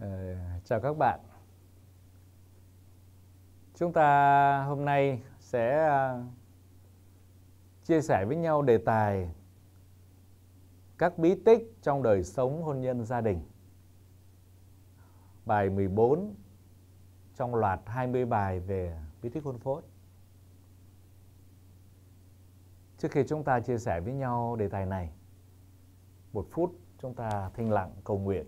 Ờ, chào các bạn. Chúng ta hôm nay sẽ ờ, chia sẻ với nhau đề tài các bí tích trong đời sống hôn nhân gia đình. Bài 14 trong loạt 20 bài về bí tích hôn phối. Trước khi chúng ta chia sẻ với nhau đề tài này, một phút chúng ta thanh lặng cầu nguyện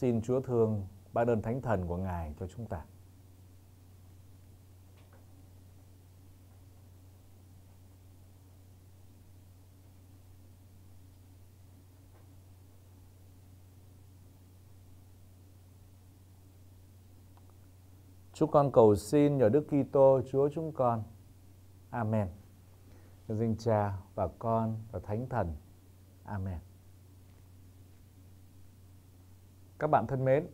Xin Chúa thương ban ơn Thánh Thần của Ngài cho chúng ta. Chúng con cầu xin nhờ Đức Kitô Chúa chúng con. Amen. Dinh Cha và Con và Thánh Thần. Amen. Các bạn thân mến,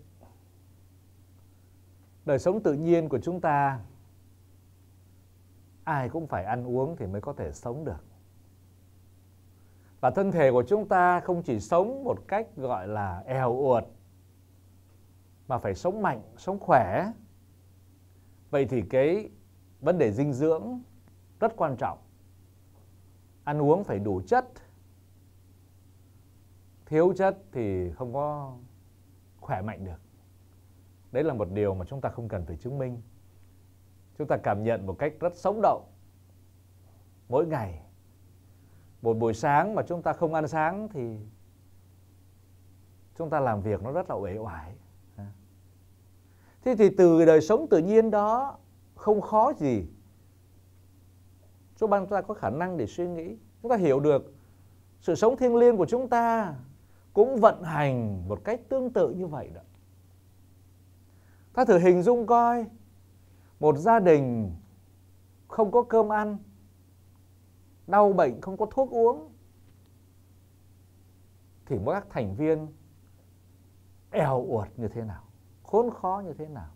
đời sống tự nhiên của chúng ta ai cũng phải ăn uống thì mới có thể sống được. Và thân thể của chúng ta không chỉ sống một cách gọi là eo uột mà phải sống mạnh, sống khỏe. Vậy thì cái vấn đề dinh dưỡng rất quan trọng. Ăn uống phải đủ chất. Thiếu chất thì không có khỏe mạnh được đấy là một điều mà chúng ta không cần phải chứng minh chúng ta cảm nhận một cách rất sống động mỗi ngày một buổi sáng mà chúng ta không ăn sáng thì chúng ta làm việc nó rất là uể oải thế thì từ đời sống tự nhiên đó không khó gì cho ban chúng ta có khả năng để suy nghĩ chúng ta hiểu được sự sống thiêng liêng của chúng ta cũng vận hành một cách tương tự như vậy đó. Ta thử hình dung coi một gia đình không có cơm ăn, đau bệnh không có thuốc uống thì mỗi các thành viên eo uột như thế nào, khốn khó như thế nào.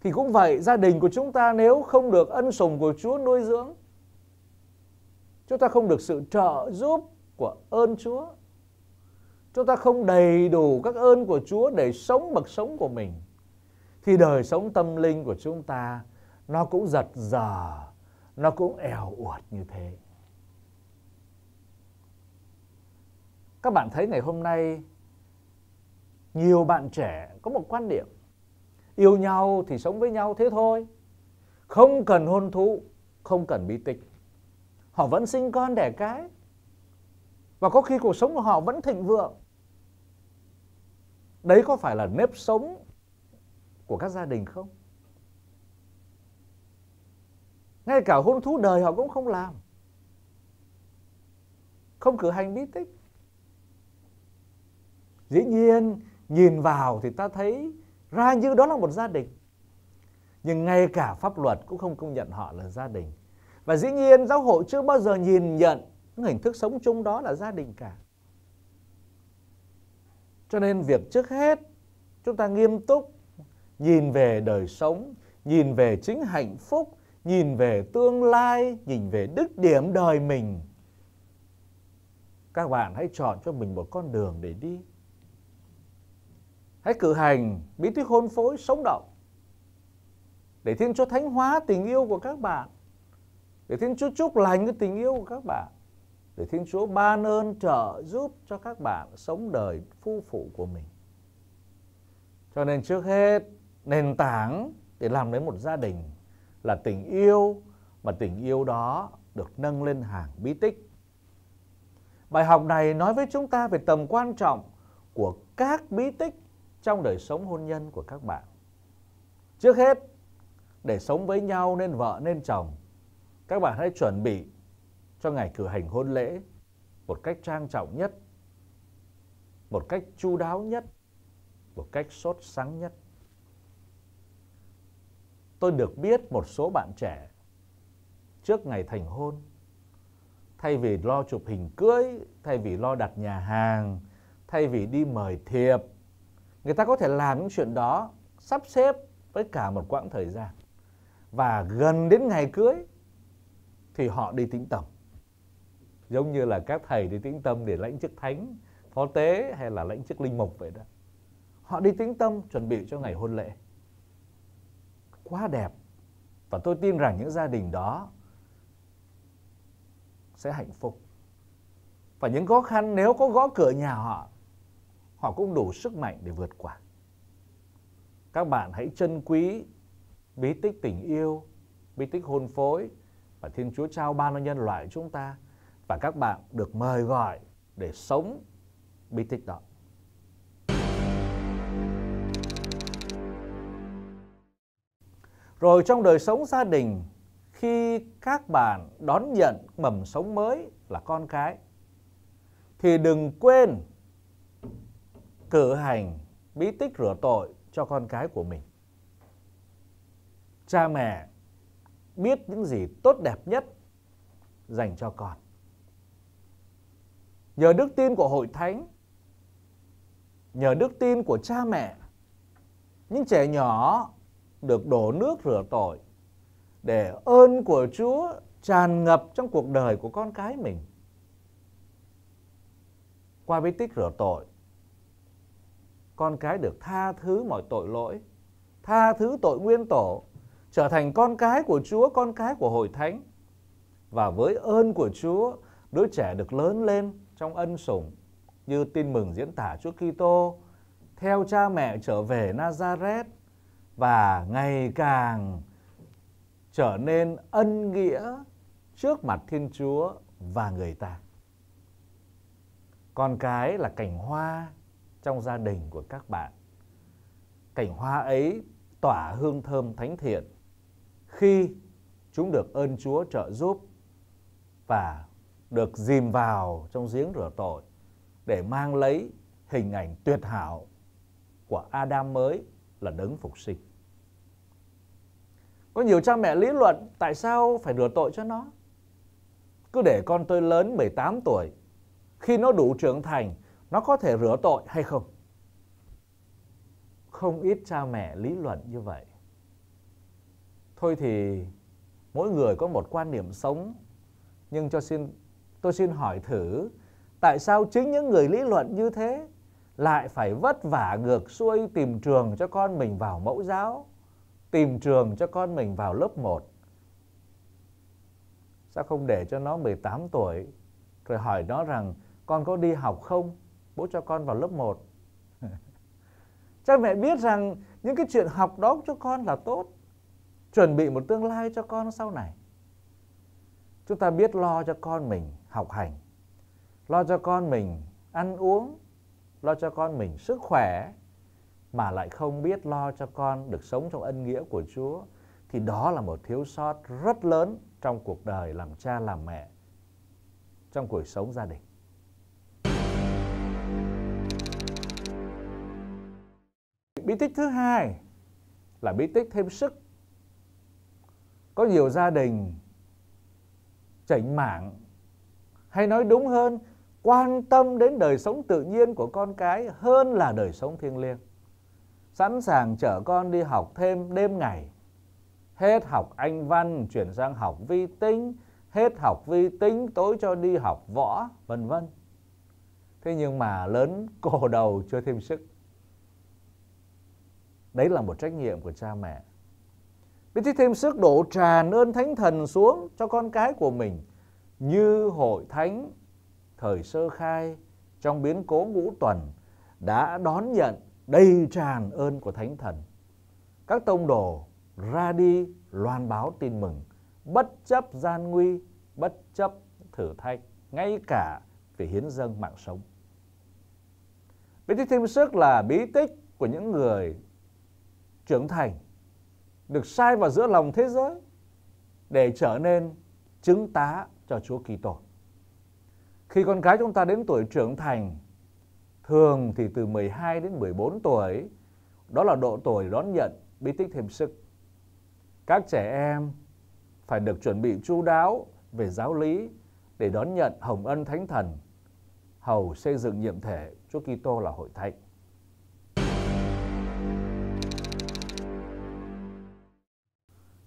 Thì cũng vậy, gia đình của chúng ta nếu không được ân sủng của Chúa nuôi dưỡng, chúng ta không được sự trợ giúp của ơn Chúa chúng ta không đầy đủ các ơn của Chúa để sống bậc sống của mình thì đời sống tâm linh của chúng ta nó cũng giật giờ, nó cũng eo uột như thế. Các bạn thấy ngày hôm nay nhiều bạn trẻ có một quan điểm yêu nhau thì sống với nhau thế thôi, không cần hôn thú, không cần bi tích. Họ vẫn sinh con đẻ cái và có khi cuộc sống của họ vẫn thịnh vượng đấy có phải là nếp sống của các gia đình không ngay cả hôn thú đời họ cũng không làm không cử hành bí tích dĩ nhiên nhìn vào thì ta thấy ra như đó là một gia đình nhưng ngay cả pháp luật cũng không công nhận họ là gia đình và dĩ nhiên giáo hội chưa bao giờ nhìn nhận những hình thức sống chung đó là gia đình cả cho nên việc trước hết chúng ta nghiêm túc nhìn về đời sống nhìn về chính hạnh phúc nhìn về tương lai nhìn về đức điểm đời mình các bạn hãy chọn cho mình một con đường để đi hãy cử hành bí tích hôn phối sống động để Thiên Chúa thánh hóa tình yêu của các bạn để Thiên Chúa chúc lành cái tình yêu của các bạn để Thiên Chúa ban ơn trợ giúp cho các bạn sống đời phu phụ của mình. Cho nên trước hết nền tảng để làm đến một gia đình là tình yêu mà tình yêu đó được nâng lên hàng bí tích. Bài học này nói với chúng ta về tầm quan trọng của các bí tích trong đời sống hôn nhân của các bạn. Trước hết, để sống với nhau nên vợ nên chồng, các bạn hãy chuẩn bị cho ngày cử hành hôn lễ một cách trang trọng nhất, một cách chu đáo nhất, một cách sốt sắng nhất. Tôi được biết một số bạn trẻ trước ngày thành hôn thay vì lo chụp hình cưới, thay vì lo đặt nhà hàng, thay vì đi mời thiệp, người ta có thể làm những chuyện đó sắp xếp với cả một quãng thời gian. Và gần đến ngày cưới thì họ đi tính tổng giống như là các thầy đi tĩnh tâm để lãnh chức thánh phó tế hay là lãnh chức linh mục vậy đó họ đi tĩnh tâm chuẩn bị cho ngày hôn lễ quá đẹp và tôi tin rằng những gia đình đó sẽ hạnh phúc và những khó khăn nếu có gõ cửa nhà họ họ cũng đủ sức mạnh để vượt qua các bạn hãy trân quý bí tích tình yêu bí tích hôn phối và thiên chúa trao ban cho nhân loại chúng ta và các bạn được mời gọi để sống bí tích đó. Rồi trong đời sống gia đình, khi các bạn đón nhận mầm sống mới là con cái, thì đừng quên cử hành bí tích rửa tội cho con cái của mình. Cha mẹ biết những gì tốt đẹp nhất dành cho con nhờ đức tin của hội thánh, nhờ đức tin của cha mẹ, những trẻ nhỏ được đổ nước rửa tội để ơn của Chúa tràn ngập trong cuộc đời của con cái mình. Qua bí tích rửa tội, con cái được tha thứ mọi tội lỗi, tha thứ tội nguyên tổ, trở thành con cái của Chúa, con cái của hội thánh. Và với ơn của Chúa, đứa trẻ được lớn lên trong ân sủng như tin mừng diễn tả Chúa Kitô theo cha mẹ trở về Nazareth và ngày càng trở nên ân nghĩa trước mặt Thiên Chúa và người ta. Con cái là cảnh hoa trong gia đình của các bạn. Cảnh hoa ấy tỏa hương thơm thánh thiện khi chúng được ơn Chúa trợ giúp và được dìm vào trong giếng rửa tội để mang lấy hình ảnh tuyệt hảo của Adam mới là đấng phục sinh. Có nhiều cha mẹ lý luận tại sao phải rửa tội cho nó? Cứ để con tôi lớn 18 tuổi, khi nó đủ trưởng thành, nó có thể rửa tội hay không? Không ít cha mẹ lý luận như vậy. Thôi thì mỗi người có một quan điểm sống, nhưng cho xin Tôi xin hỏi thử, tại sao chính những người lý luận như thế lại phải vất vả ngược xuôi tìm trường cho con mình vào mẫu giáo, tìm trường cho con mình vào lớp 1? Sao không để cho nó 18 tuổi rồi hỏi nó rằng con có đi học không? Bố cho con vào lớp 1. Cha mẹ biết rằng những cái chuyện học đó cho con là tốt, chuẩn bị một tương lai cho con sau này. Chúng ta biết lo cho con mình học hành lo cho con mình ăn uống lo cho con mình sức khỏe mà lại không biết lo cho con được sống trong ân nghĩa của Chúa thì đó là một thiếu sót rất lớn trong cuộc đời làm cha làm mẹ trong cuộc sống gia đình. Bí tích thứ hai là bí tích thêm sức. Có nhiều gia đình chảnh mảng hay nói đúng hơn quan tâm đến đời sống tự nhiên của con cái hơn là đời sống thiêng liêng sẵn sàng chở con đi học thêm đêm ngày hết học anh văn chuyển sang học vi tính hết học vi tính tối cho đi học võ vân vân thế nhưng mà lớn cổ đầu chưa thêm sức đấy là một trách nhiệm của cha mẹ biết thêm sức đổ tràn ơn thánh thần xuống cho con cái của mình như hội thánh thời sơ khai trong biến cố ngũ tuần đã đón nhận đầy tràn ơn của thánh thần các tông đồ ra đi loan báo tin mừng bất chấp gian nguy bất chấp thử thách ngay cả về hiến dâng mạng sống bí tích thêm sức là bí tích của những người trưởng thành được sai vào giữa lòng thế giới để trở nên chứng tá cho Chúa Kitô. Khi con cái chúng ta đến tuổi trưởng thành, thường thì từ 12 đến 14 tuổi, đó là độ tuổi đón nhận bí tích thêm sức. Các trẻ em phải được chuẩn bị chu đáo về giáo lý để đón nhận hồng ân thánh thần, hầu xây dựng nhiệm thể Chúa Kitô là hội thánh.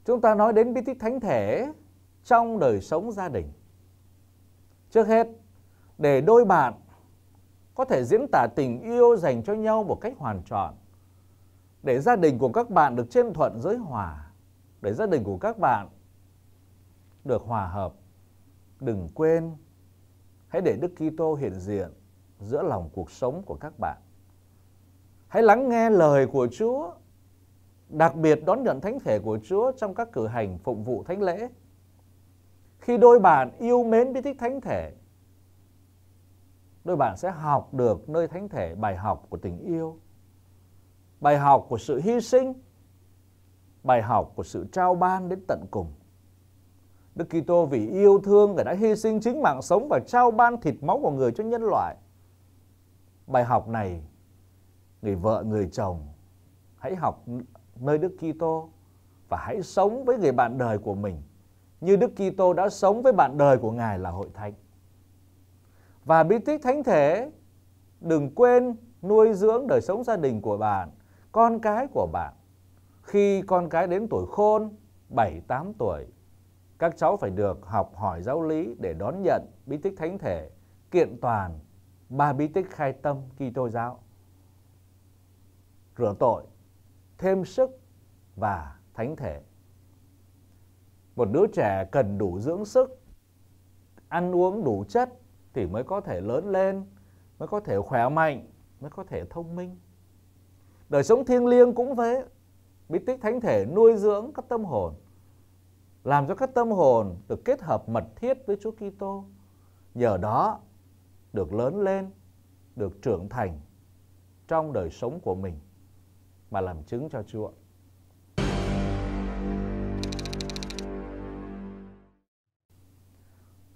Chúng ta nói đến bí tích thánh thể trong đời sống gia đình. Trước hết, để đôi bạn có thể diễn tả tình yêu dành cho nhau một cách hoàn trọn, để gia đình của các bạn được trên thuận giới hòa, để gia đình của các bạn được hòa hợp, đừng quên hãy để Đức Kitô hiện diện giữa lòng cuộc sống của các bạn. Hãy lắng nghe lời của Chúa, đặc biệt đón nhận thánh thể của Chúa trong các cử hành phụng vụ thánh lễ. Khi đôi bạn yêu mến bí tích thánh thể, đôi bạn sẽ học được nơi thánh thể bài học của tình yêu, bài học của sự hy sinh, bài học của sự trao ban đến tận cùng. Đức Kitô vì yêu thương người đã hy sinh chính mạng sống và trao ban thịt máu của người cho nhân loại. Bài học này người vợ người chồng hãy học nơi Đức Kitô và hãy sống với người bạn đời của mình như Đức Kitô đã sống với bạn đời của Ngài là hội thánh. Và bí tích thánh thể, đừng quên nuôi dưỡng đời sống gia đình của bạn, con cái của bạn. Khi con cái đến tuổi khôn, 7, 8 tuổi, các cháu phải được học hỏi giáo lý để đón nhận bí tích thánh thể, kiện toàn ba bí tích khai tâm Kitô giáo. Rửa tội, thêm sức và thánh thể một đứa trẻ cần đủ dưỡng sức ăn uống đủ chất thì mới có thể lớn lên mới có thể khỏe mạnh mới có thể thông minh đời sống thiêng liêng cũng thế bí tích thánh thể nuôi dưỡng các tâm hồn làm cho các tâm hồn được kết hợp mật thiết với Chúa Kitô nhờ đó được lớn lên được trưởng thành trong đời sống của mình mà làm chứng cho Chúa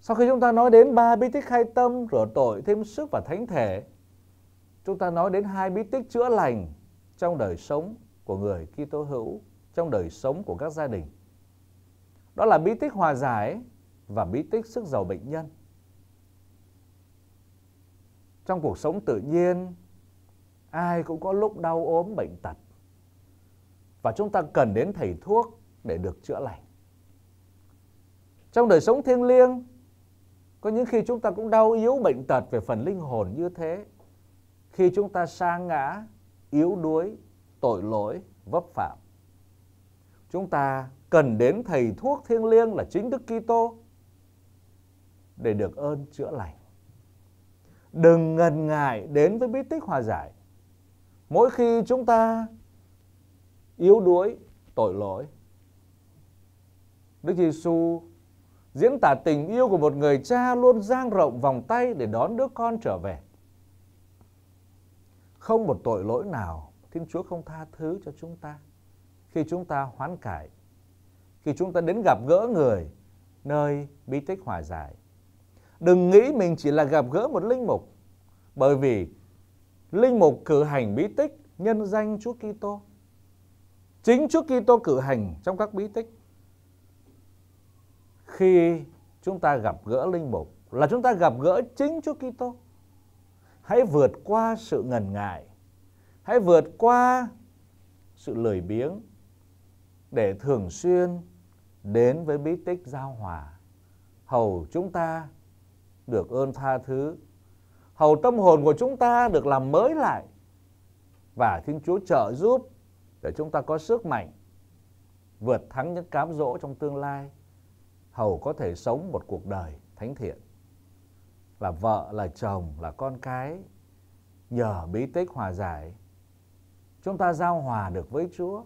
Sau khi chúng ta nói đến ba bí tích khai tâm, rửa tội, thêm sức và thánh thể, chúng ta nói đến hai bí tích chữa lành trong đời sống của người Kitô hữu, trong đời sống của các gia đình. Đó là bí tích hòa giải và bí tích sức giàu bệnh nhân. Trong cuộc sống tự nhiên, ai cũng có lúc đau ốm bệnh tật. Và chúng ta cần đến thầy thuốc để được chữa lành. Trong đời sống thiêng liêng, có những khi chúng ta cũng đau yếu bệnh tật về phần linh hồn như thế khi chúng ta sa ngã yếu đuối tội lỗi vấp phạm chúng ta cần đến thầy thuốc thiêng liêng là chính Đức Kitô để được ơn chữa lành. Đừng ngần ngại đến với bí tích hòa giải. Mỗi khi chúng ta yếu đuối, tội lỗi, Đức Giêsu diễn tả tình yêu của một người cha luôn dang rộng vòng tay để đón đứa con trở về. Không một tội lỗi nào Thiên Chúa không tha thứ cho chúng ta khi chúng ta hoán cải, khi chúng ta đến gặp gỡ người nơi bí tích hòa giải. Đừng nghĩ mình chỉ là gặp gỡ một linh mục, bởi vì linh mục cử hành bí tích nhân danh Chúa Kitô. Chính Chúa Kitô cử hành trong các bí tích khi chúng ta gặp gỡ linh mục là chúng ta gặp gỡ chính Chúa Kitô. Hãy vượt qua sự ngần ngại, hãy vượt qua sự lười biếng để thường xuyên đến với bí tích giao hòa. Hầu chúng ta được ơn tha thứ, hầu tâm hồn của chúng ta được làm mới lại và Thiên Chúa trợ giúp để chúng ta có sức mạnh vượt thắng những cám dỗ trong tương lai hầu có thể sống một cuộc đời thánh thiện. Là vợ, là chồng, là con cái, nhờ bí tích hòa giải, chúng ta giao hòa được với Chúa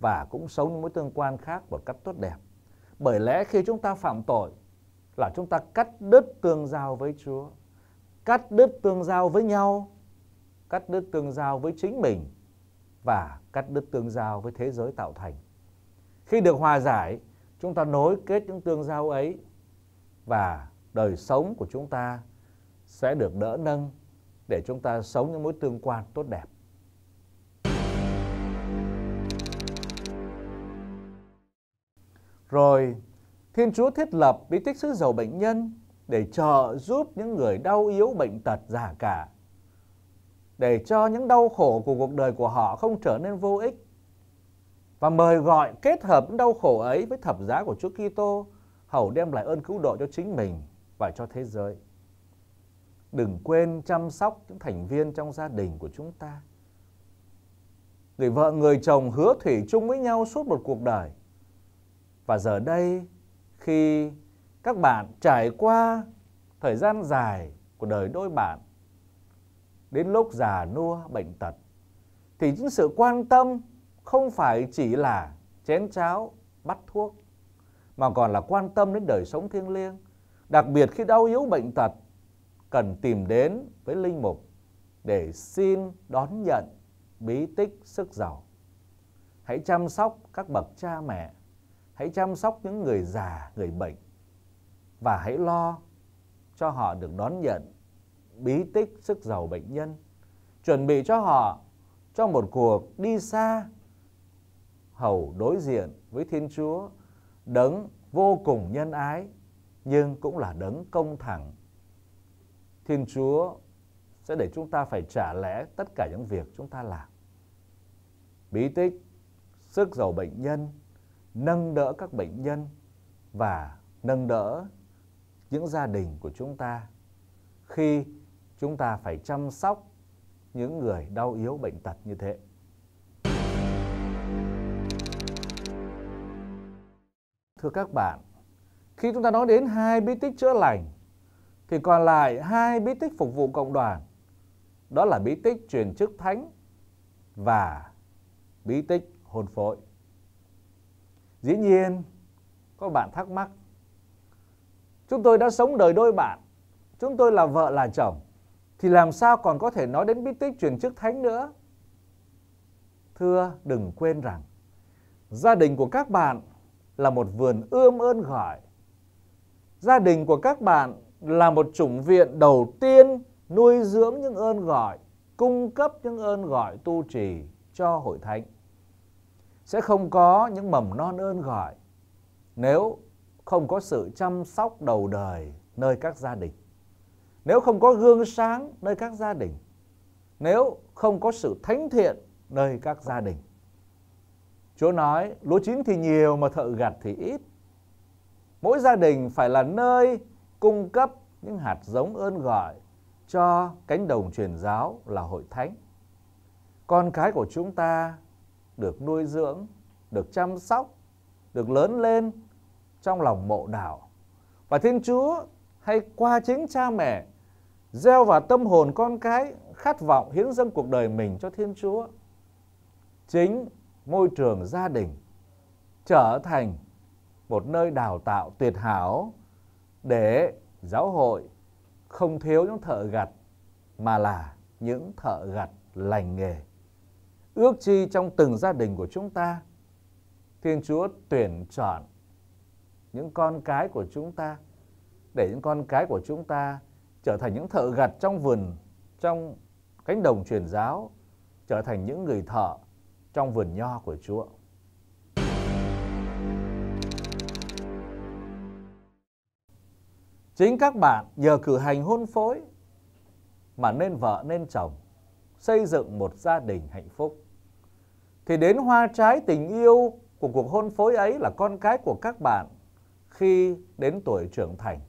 và cũng sống những mối tương quan khác một cách tốt đẹp. Bởi lẽ khi chúng ta phạm tội là chúng ta cắt đứt tương giao với Chúa, cắt đứt tương giao với nhau, cắt đứt tương giao với chính mình và cắt đứt tương giao với thế giới tạo thành. Khi được hòa giải chúng ta nối kết những tương giao ấy và đời sống của chúng ta sẽ được đỡ nâng để chúng ta sống những mối tương quan tốt đẹp. Rồi, Thiên Chúa thiết lập bí tích sứ dầu bệnh nhân để trợ giúp những người đau yếu bệnh tật già cả. Để cho những đau khổ của cuộc đời của họ không trở nên vô ích và mời gọi kết hợp những đau khổ ấy với thập giá của Chúa Kitô hầu đem lại ơn cứu độ cho chính mình và cho thế giới. Đừng quên chăm sóc những thành viên trong gia đình của chúng ta. Người vợ, người chồng hứa thủy chung với nhau suốt một cuộc đời. Và giờ đây, khi các bạn trải qua thời gian dài của đời đôi bạn, đến lúc già nua, bệnh tật, thì những sự quan tâm không phải chỉ là chén cháo, bắt thuốc, mà còn là quan tâm đến đời sống thiêng liêng. Đặc biệt khi đau yếu bệnh tật, cần tìm đến với linh mục để xin đón nhận bí tích sức giàu. Hãy chăm sóc các bậc cha mẹ, hãy chăm sóc những người già, người bệnh và hãy lo cho họ được đón nhận bí tích sức giàu bệnh nhân, chuẩn bị cho họ cho một cuộc đi xa hầu đối diện với Thiên Chúa, đấng vô cùng nhân ái nhưng cũng là đấng công thẳng. Thiên Chúa sẽ để chúng ta phải trả lẽ tất cả những việc chúng ta làm. Bí tích, sức giàu bệnh nhân, nâng đỡ các bệnh nhân và nâng đỡ những gia đình của chúng ta khi chúng ta phải chăm sóc những người đau yếu bệnh tật như thế. Thưa các bạn, khi chúng ta nói đến hai bí tích chữa lành, thì còn lại hai bí tích phục vụ cộng đoàn. Đó là bí tích truyền chức thánh và bí tích hồn phổi Dĩ nhiên, có bạn thắc mắc, chúng tôi đã sống đời đôi bạn, chúng tôi là vợ là chồng, thì làm sao còn có thể nói đến bí tích truyền chức thánh nữa? Thưa, đừng quên rằng, gia đình của các bạn là một vườn ươm ơn gọi. Gia đình của các bạn là một chủng viện đầu tiên nuôi dưỡng những ơn gọi, cung cấp những ơn gọi tu trì cho hội thánh. Sẽ không có những mầm non ơn gọi nếu không có sự chăm sóc đầu đời nơi các gia đình. Nếu không có gương sáng nơi các gia đình. Nếu không có sự thánh thiện nơi các gia đình. Chúa nói, lúa chín thì nhiều mà thợ gặt thì ít. Mỗi gia đình phải là nơi cung cấp những hạt giống ơn gọi cho cánh đồng truyền giáo là hội thánh. Con cái của chúng ta được nuôi dưỡng, được chăm sóc, được lớn lên trong lòng mộ đạo. Và Thiên Chúa hay qua chính cha mẹ gieo vào tâm hồn con cái khát vọng hiến dâng cuộc đời mình cho Thiên Chúa. Chính môi trường gia đình trở thành một nơi đào tạo tuyệt hảo để giáo hội không thiếu những thợ gặt mà là những thợ gặt lành nghề. Ước chi trong từng gia đình của chúng ta, Thiên Chúa tuyển chọn những con cái của chúng ta để những con cái của chúng ta trở thành những thợ gặt trong vườn, trong cánh đồng truyền giáo, trở thành những người thợ trong vườn nho của Chúa. Chính các bạn nhờ cử hành hôn phối mà nên vợ nên chồng, xây dựng một gia đình hạnh phúc. Thì đến hoa trái tình yêu của cuộc hôn phối ấy là con cái của các bạn khi đến tuổi trưởng thành.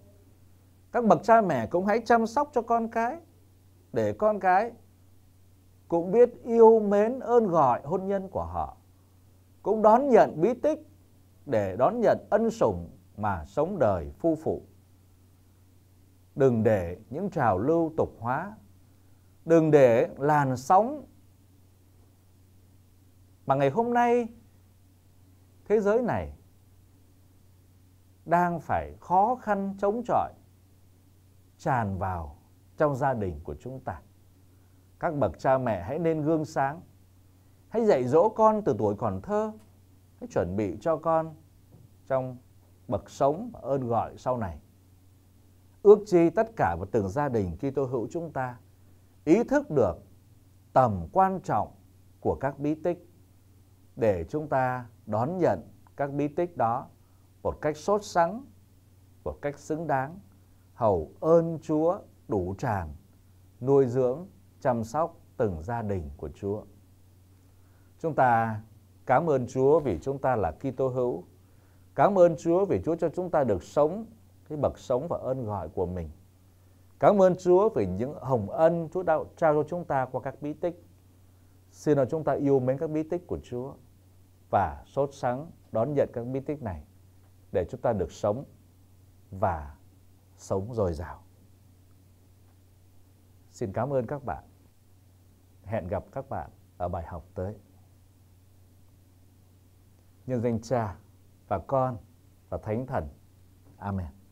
Các bậc cha mẹ cũng hãy chăm sóc cho con cái để con cái cũng biết yêu mến ơn gọi hôn nhân của họ, cũng đón nhận bí tích để đón nhận ân sủng mà sống đời phu phụ. Đừng để những trào lưu tục hóa, đừng để làn sóng mà ngày hôm nay thế giới này đang phải khó khăn chống chọi tràn vào trong gia đình của chúng ta. Các bậc cha mẹ hãy nên gương sáng. Hãy dạy dỗ con từ tuổi còn thơ. Hãy chuẩn bị cho con trong bậc sống ơn gọi sau này. Ước chi tất cả và từng gia đình khi tôi hữu chúng ta ý thức được tầm quan trọng của các bí tích để chúng ta đón nhận các bí tích đó một cách sốt sắng, một cách xứng đáng, hầu ơn Chúa đủ tràn, nuôi dưỡng chăm sóc từng gia đình của Chúa. Chúng ta cảm ơn Chúa vì chúng ta là Kitô hữu. Cảm ơn Chúa vì Chúa cho chúng ta được sống cái bậc sống và ơn gọi của mình. Cảm ơn Chúa vì những hồng ân Chúa đã trao cho chúng ta qua các bí tích. Xin cho chúng ta yêu mến các bí tích của Chúa và sốt sắng đón nhận các bí tích này để chúng ta được sống và sống dồi dào. Xin cảm ơn các bạn. Hẹn gặp các bạn ở bài học tới. Nhân danh Cha và Con và Thánh Thần. Amen.